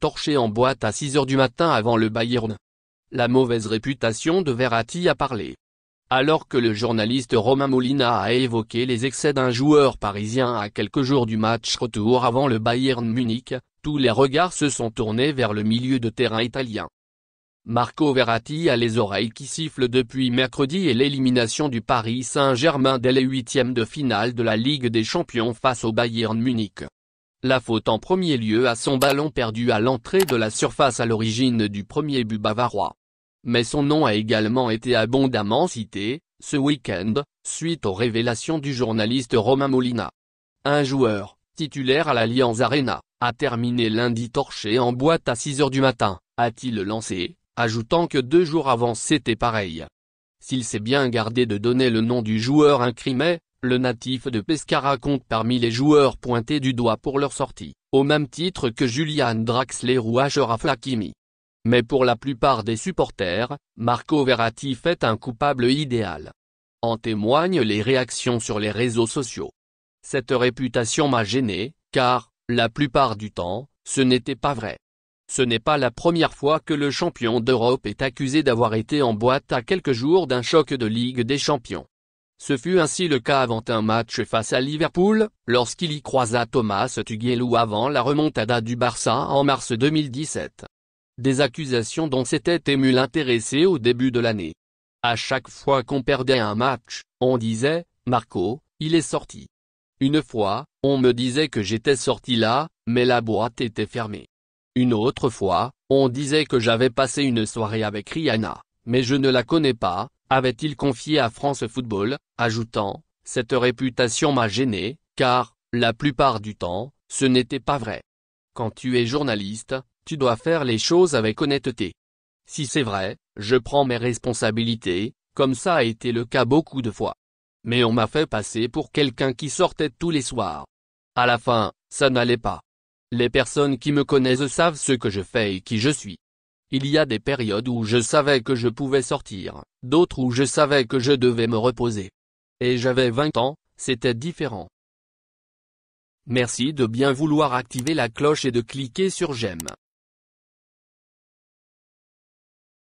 torché en boîte à 6 heures du matin avant le Bayern. La mauvaise réputation de Verratti a parlé. Alors que le journaliste Romain Molina a évoqué les excès d'un joueur parisien à quelques jours du match retour avant le Bayern Munich, tous les regards se sont tournés vers le milieu de terrain italien. Marco Verratti a les oreilles qui sifflent depuis mercredi et l'élimination du Paris Saint-Germain dès les huitièmes de finale de la Ligue des Champions face au Bayern Munich. La faute en premier lieu à son ballon perdu à l'entrée de la surface à l'origine du premier but bavarois. Mais son nom a également été abondamment cité, ce week-end, suite aux révélations du journaliste Romain Molina. Un joueur, titulaire à l'Allianz Arena, a terminé lundi torché en boîte à 6 h du matin, a-t-il lancé, ajoutant que deux jours avant c'était pareil. S'il s'est bien gardé de donner le nom du joueur incrimé, le natif de Pescara compte parmi les joueurs pointés du doigt pour leur sortie, au même titre que Julian Draxler ou Achraf Hakimi. Mais pour la plupart des supporters, Marco Verratti fait un coupable idéal. En témoignent les réactions sur les réseaux sociaux. Cette réputation m'a gêné, car, la plupart du temps, ce n'était pas vrai. Ce n'est pas la première fois que le champion d'Europe est accusé d'avoir été en boîte à quelques jours d'un choc de Ligue des Champions. Ce fut ainsi le cas avant un match face à Liverpool, lorsqu'il y croisa Thomas ou avant la remontada du Barça en mars 2017. Des accusations dont s'était ému l'intéressé au début de l'année. À chaque fois qu'on perdait un match, on disait, Marco, il est sorti. Une fois, on me disait que j'étais sorti là, mais la boîte était fermée. Une autre fois, on disait que j'avais passé une soirée avec Rihanna, mais je ne la connais pas, avait-il confié à France Football, ajoutant, cette réputation m'a gêné, car, la plupart du temps, ce n'était pas vrai. Quand tu es journaliste, tu dois faire les choses avec honnêteté. Si c'est vrai, je prends mes responsabilités, comme ça a été le cas beaucoup de fois. Mais on m'a fait passer pour quelqu'un qui sortait tous les soirs. À la fin, ça n'allait pas. Les personnes qui me connaissent savent ce que je fais et qui je suis. Il y a des périodes où je savais que je pouvais sortir, d'autres où je savais que je devais me reposer. Et j'avais 20 ans, c'était différent. Merci de bien vouloir activer la cloche et de cliquer sur j'aime.